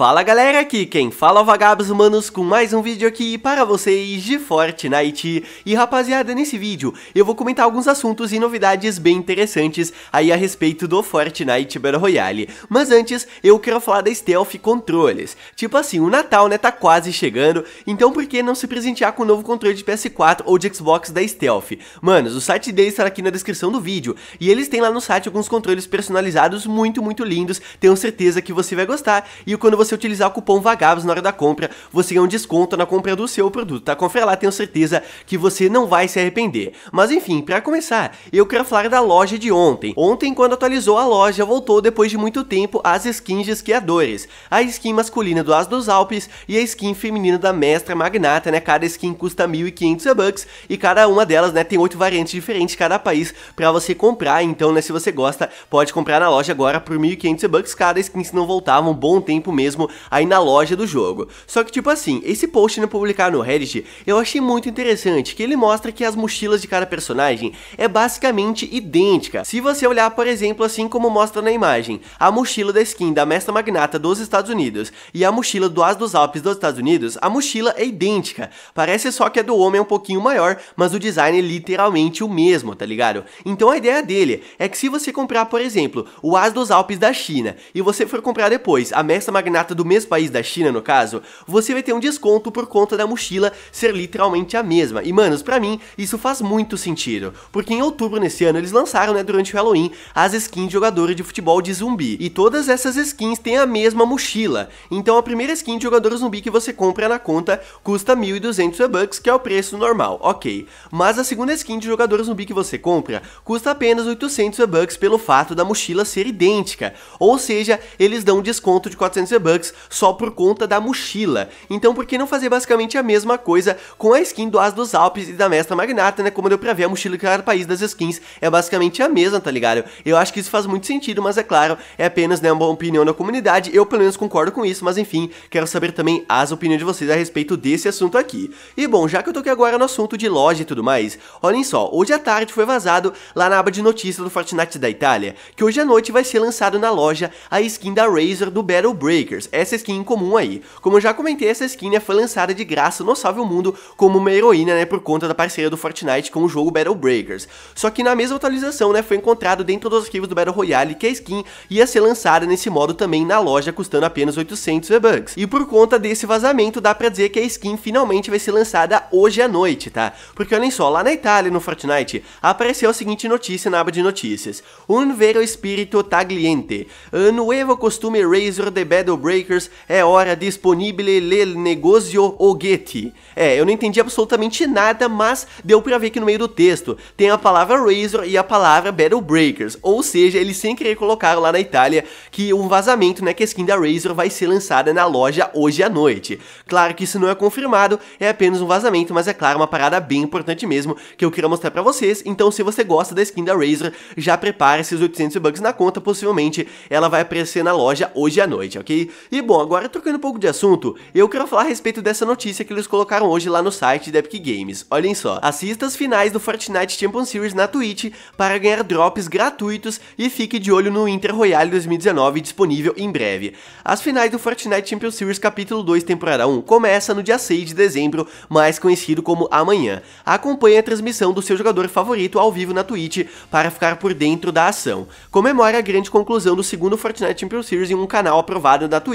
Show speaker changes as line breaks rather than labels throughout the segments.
Fala galera, aqui quem fala é o Vagabos Humanos com mais um vídeo aqui para vocês de Fortnite. E rapaziada, nesse vídeo eu vou comentar alguns assuntos e novidades bem interessantes aí a respeito do Fortnite Battle Royale. Mas antes, eu quero falar da Stealth Controles. Tipo assim, o Natal né, tá quase chegando, então por que não se presentear com o novo controle de PS4 ou de Xbox da Stealth? Manos, o site deles está aqui na descrição do vídeo, e eles têm lá no site alguns controles personalizados muito, muito lindos, tenho certeza que você vai gostar, e quando você você utilizar o cupom Vagabos na hora da compra, você ganha um desconto na compra do seu produto, tá? Confere lá, tenho certeza que você não vai se arrepender. Mas enfim, para começar, eu quero falar da loja de ontem. Ontem, quando atualizou a loja, voltou depois de muito tempo as skins de esquiadores. A skin masculina do As dos Alpes e a skin feminina da Mestra Magnata, né? Cada skin custa 1.500 bucks e cada uma delas, né, tem oito variantes diferentes cada país para você comprar. Então, né, se você gosta, pode comprar na loja agora por 1.500 bucks cada skin, se não voltava um bom tempo mesmo mesmo aí na loja do jogo. Só que tipo assim, esse post não né, publicar no Reddit, eu achei muito interessante, que ele mostra que as mochilas de cada personagem é basicamente idêntica. Se você olhar, por exemplo, assim como mostra na imagem, a mochila da skin da Mestra Magnata dos Estados Unidos e a mochila do As dos Alpes dos Estados Unidos, a mochila é idêntica. Parece só que a do homem é um pouquinho maior, mas o design é literalmente o mesmo, tá ligado? Então a ideia dele é que se você comprar, por exemplo, o As dos Alpes da China e você for comprar depois a Mestra Magnata prata do mesmo país da China, no caso, você vai ter um desconto por conta da mochila ser literalmente a mesma. E, manos, pra mim, isso faz muito sentido, porque em outubro nesse ano eles lançaram, né, durante o Halloween, as skins de jogadores de futebol de zumbi. E todas essas skins têm a mesma mochila. Então a primeira skin de jogador zumbi que você compra na conta custa 1.200 e-bucks, que é o preço normal, ok. Mas a segunda skin de jogador zumbi que você compra custa apenas 800 e-bucks pelo fato da mochila ser idêntica. Ou seja, eles dão um desconto de 400 e-bucks Bucks só por conta da mochila. Então por que não fazer basicamente a mesma coisa com a skin do As dos Alpes e da Mestra Magnata, né? Como deu pra ver, a mochila de cada país das skins é basicamente a mesma, tá ligado? Eu acho que isso faz muito sentido, mas é claro, é apenas né, uma opinião da comunidade, eu pelo menos concordo com isso, mas enfim, quero saber também as opiniões de vocês a respeito desse assunto aqui. E bom, já que eu aqui agora no assunto de loja e tudo mais, olhem só, hoje à tarde foi vazado lá na aba de notícias do Fortnite da Itália, que hoje à noite vai ser lançado na loja a skin da Razer do Battle Breaker essa skin comum aí. Como eu já comentei, essa skin né, foi lançada de graça no Salve o Mundo como uma heroína né, por conta da parceria do Fortnite com o jogo Battle Breakers. Só que na mesma atualização né, foi encontrado dentro dos arquivos do Battle Royale que a skin ia ser lançada nesse modo também na loja custando apenas 800 V-Bucks. E por conta desse vazamento dá pra dizer que a skin finalmente vai ser lançada hoje à noite, tá? Porque olhem só, lá na Itália no Fortnite apareceu a seguinte notícia na aba de notícias. Um vero espírito tagliente, nuevo costume razor de Battle Breakers Breakers, é hora disponível le negozio ogeti. É, eu não entendi absolutamente nada, mas deu pra ver que no meio do texto tem a palavra Razor e a palavra Battle Breakers, ou seja, eles sem querer colocaram lá na Itália que um vazamento, né, que a skin da Razor vai ser lançada na loja hoje à noite. Claro que isso não é confirmado, é apenas um vazamento, mas é claro, uma parada bem importante mesmo que eu queria mostrar pra vocês, então se você gosta da skin da Razor, já prepare esses 800 bucks na conta, possivelmente ela vai aparecer na loja hoje à noite, ok? E bom, agora trocando um pouco de assunto, eu quero falar a respeito dessa notícia que eles colocaram hoje lá no site da Epic Games. Olhem só, assista as finais do Fortnite Champion Series na Twitch para ganhar drops gratuitos e fique de olho no Inter Royale 2019 disponível em breve. As finais do Fortnite Champion Series capítulo 2 temporada 1 começa no dia 6 de dezembro, mais conhecido como amanhã. Acompanhe a transmissão do seu jogador favorito ao vivo na Twitch para ficar por dentro da ação. Comemore a grande conclusão do segundo Fortnite Champion Series em um canal aprovado da Twitch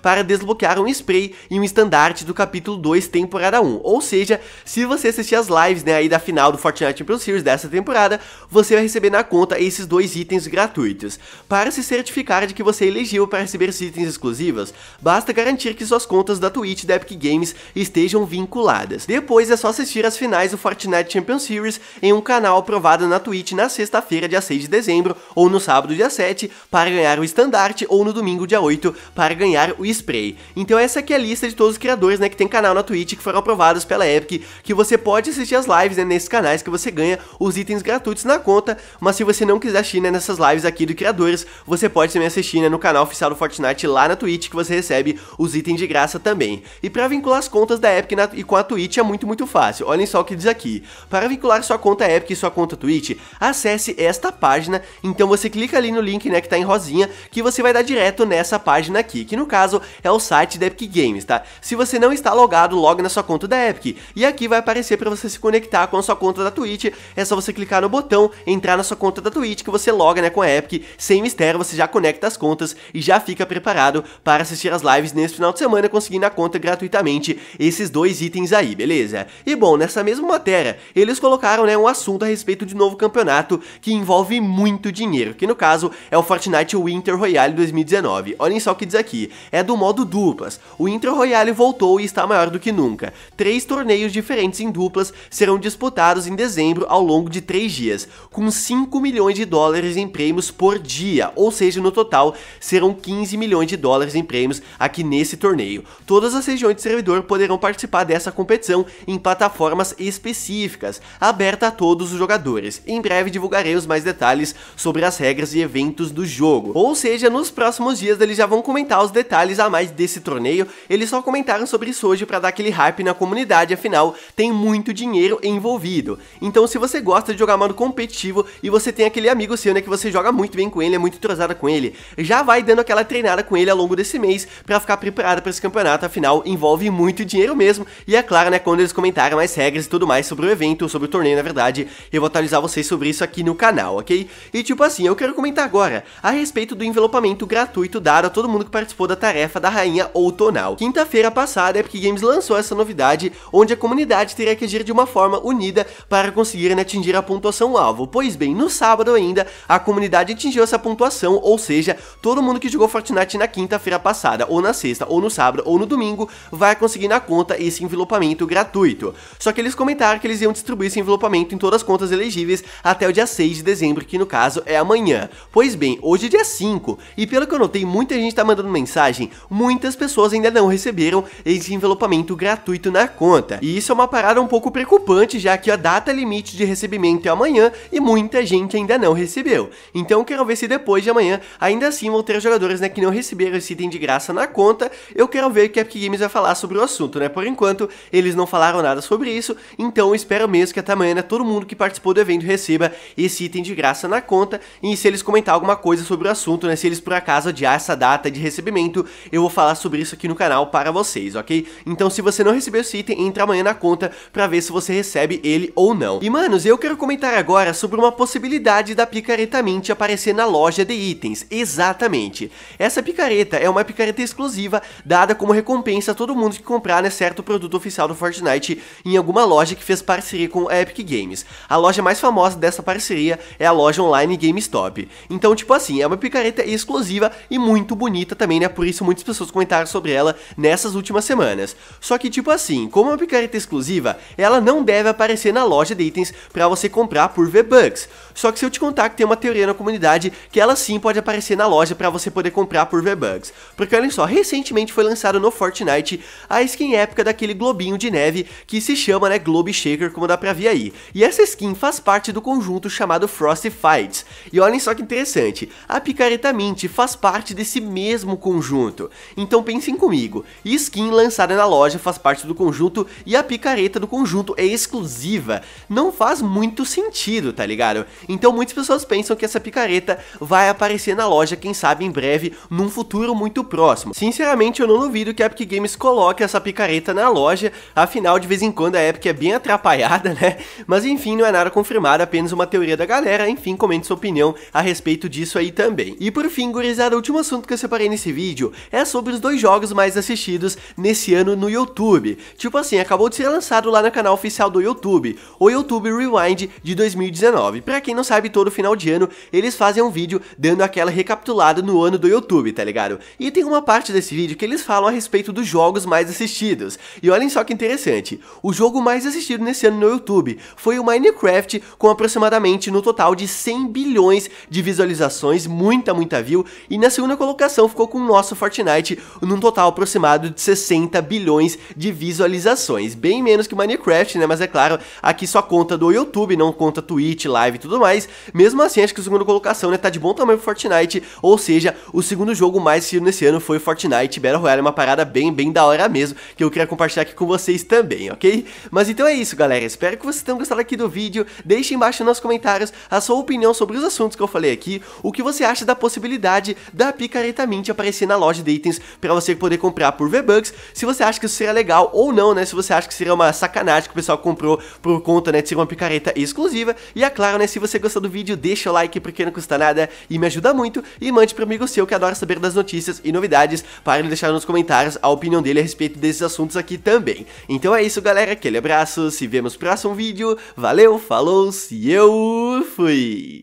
para desbloquear um spray e um estandarte do capítulo 2, temporada 1. Ou seja, se você assistir as lives né, aí da final do Fortnite Champions Series dessa temporada, você vai receber na conta esses dois itens gratuitos. Para se certificar de que você é elegível para receber esses itens exclusivos, basta garantir que suas contas da Twitch e da Epic Games estejam vinculadas. Depois é só assistir as finais do Fortnite Champions Series em um canal aprovado na Twitch na sexta-feira, dia 6 de dezembro, ou no sábado, dia 7, para ganhar o estandarte, ou no domingo, dia 8, para para ganhar o spray. Então essa aqui é a lista de todos os criadores, né, que tem canal na Twitch que foram aprovados pela Epic, que você pode assistir as lives, né, nesses canais que você ganha os itens gratuitos na conta, mas se você não quiser assistir, né, nessas lives aqui do criadores, você pode também assistir, né, no canal oficial do Fortnite lá na Twitch que você recebe os itens de graça também. E para vincular as contas da Epic na, e com a Twitch é muito, muito fácil. Olhem só o que diz aqui. Para vincular sua conta Epic e sua conta Twitch, acesse esta página, então você clica ali no link, né, que tá em rosinha, que você vai dar direto nessa página aqui que no caso é o site da Epic Games, tá? Se você não está logado, logue na sua conta da Epic, e aqui vai aparecer para você se conectar com a sua conta da Twitch, é só você clicar no botão, entrar na sua conta da Twitch, que você loga né, com a Epic, sem mistério, você já conecta as contas e já fica preparado para assistir as lives nesse final de semana, conseguindo a conta gratuitamente esses dois itens aí, beleza? E bom, nessa mesma matéria, eles colocaram né, um assunto a respeito de novo campeonato que envolve muito dinheiro, que no caso é o Fortnite Winter Royale 2019. Olhem só o que diz aqui aqui, é do modo duplas. O Intro Royale voltou e está maior do que nunca. Três torneios diferentes em duplas serão disputados em dezembro ao longo de três dias, com 5 milhões de dólares em prêmios por dia, ou seja, no total serão 15 milhões de dólares em prêmios aqui nesse torneio. Todas as regiões de servidor poderão participar dessa competição em plataformas específicas, aberta a todos os jogadores. Em breve divulgarei os mais detalhes sobre as regras e eventos do jogo. Ou seja, nos próximos dias eles já vão comentar comentar os detalhes a mais desse torneio, eles só comentaram sobre isso hoje para dar aquele hype na comunidade, afinal tem muito dinheiro envolvido. Então se você gosta de jogar modo competitivo e você tem aquele amigo seu né, que você joga muito bem com ele, é muito entrosada com ele, já vai dando aquela treinada com ele ao longo desse mês para ficar preparado para esse campeonato, afinal envolve muito dinheiro mesmo. E é claro, né, quando eles comentaram mais regras e tudo mais sobre o evento, sobre o torneio, na verdade, eu vou atualizar vocês sobre isso aqui no canal, ok? E tipo assim, eu quero comentar agora a respeito do envelopamento gratuito dado a todo mundo que participou da tarefa da Rainha Outonal. Quinta-feira passada, a Epic Games lançou essa novidade, onde a comunidade teria que agir de uma forma unida para conseguir né, atingir a pontuação alvo. Pois bem, no sábado ainda, a comunidade atingiu essa pontuação, ou seja, todo mundo que jogou Fortnite na quinta-feira passada, ou na sexta, ou no sábado, ou no domingo, vai conseguir na conta esse envelopamento gratuito. Só que eles comentaram que eles iam distribuir esse envelopamento em todas as contas elegíveis até o dia 6 de dezembro, que no caso é amanhã. Pois bem, hoje é dia 5, e pelo que eu notei, muita gente tá mandando mensagem, muitas pessoas ainda não receberam esse envelopamento gratuito na conta. E isso é uma parada um pouco preocupante, já que a data limite de recebimento é amanhã e muita gente ainda não recebeu. Então quero ver se depois de amanhã, ainda assim vão ter jogadores né, que não receberam esse item de graça na conta. Eu quero ver o que a Epic Games vai falar sobre o assunto, né? Por enquanto, eles não falaram nada sobre isso, então espero mesmo que até amanhã né, todo mundo que participou do evento receba esse item de graça na conta e se eles comentar alguma coisa sobre o assunto, né? Se eles por acaso adiar essa data de recebimento recebimento, eu vou falar sobre isso aqui no canal para vocês, ok? Então se você não recebeu esse item, entra amanhã na conta pra ver se você recebe ele ou não. E manos, eu quero comentar agora sobre uma possibilidade da picareta Mint aparecer na loja de itens, exatamente. Essa picareta é uma picareta exclusiva, dada como recompensa a todo mundo que comprar né, certo produto oficial do Fortnite em alguma loja que fez parceria com a Epic Games. A loja mais famosa dessa parceria é a loja online GameStop. Então tipo assim, é uma picareta exclusiva e muito bonita também né, por isso muitas pessoas comentaram sobre ela nessas últimas semanas. Só que tipo assim, como é uma picareta exclusiva, ela não deve aparecer na loja de itens para você comprar por V-Bucks. Só que se eu te contar que tem uma teoria na comunidade que ela sim pode aparecer na loja para você poder comprar por V-Bucks. Porque olhem só, recentemente foi lançado no Fortnite a skin épica daquele globinho de neve que se chama, né, Globe Shaker, como dá pra ver aí. E essa skin faz parte do conjunto chamado Frosty Fights. E olhem só que interessante, a picareta Mint faz parte desse mesmo conjunto. Então pensem comigo, skin lançada na loja faz parte do conjunto e a picareta do conjunto é exclusiva. Não faz muito sentido, tá ligado? Então muitas pessoas pensam que essa picareta vai aparecer na loja, quem sabe em breve, num futuro muito próximo. Sinceramente, eu não duvido que a Epic Games coloque essa picareta na loja, afinal, de vez em quando a Epic é bem atrapalhada, né? Mas enfim, não é nada confirmado, apenas uma teoria da galera, enfim, comente sua opinião a respeito disso aí também. E por fim, gurizada, o último assunto que eu separei nesse vídeo é sobre os dois jogos mais assistidos nesse ano no YouTube. Tipo assim, acabou de ser lançado lá no canal oficial do YouTube, o YouTube Rewind de 2019. Pra quem não sabe, todo final de ano eles fazem um vídeo dando aquela recapitulada no ano do YouTube, tá ligado? E tem uma parte desse vídeo que eles falam a respeito dos jogos mais assistidos. E olhem só que interessante, o jogo mais assistido nesse ano no YouTube foi o Minecraft com aproximadamente no total de 100 bilhões de visualizações, muita, muita view, e na segunda colocação ficou com o nosso Fortnite num total aproximado de 60 bilhões de visualizações. Bem menos que Minecraft, né? Mas é claro, aqui só conta do YouTube, não conta Twitch, live e tudo mais. Mesmo assim, acho que a segunda colocação, né, tá de bom tamanho pro Fortnite, ou seja, o segundo jogo mais seguido nesse ano foi Fortnite Battle Royale, uma parada bem, bem da hora mesmo, que eu queria compartilhar aqui com vocês também, ok? Mas então é isso, galera. Espero que vocês tenham gostado aqui do vídeo. Deixe embaixo nos comentários a sua opinião sobre os assuntos que eu falei aqui, o que você acha da possibilidade da picareta Mint aparecer na loja de itens para você poder comprar por V-Bucks, se você acha que isso seria legal ou não, né, se você acha que seria uma sacanagem que o pessoal comprou por conta, né, de ser uma picareta exclusiva, e é claro, né, se você gostou do vídeo, deixa o like porque não custa nada e me ajuda muito, e mande para amigo seu que adora saber das notícias e novidades, para ele deixar nos comentários a opinião dele a respeito desses assuntos aqui também. Então é isso, galera, aquele abraço, se vemos no próximo vídeo, valeu, falou, se eu fui!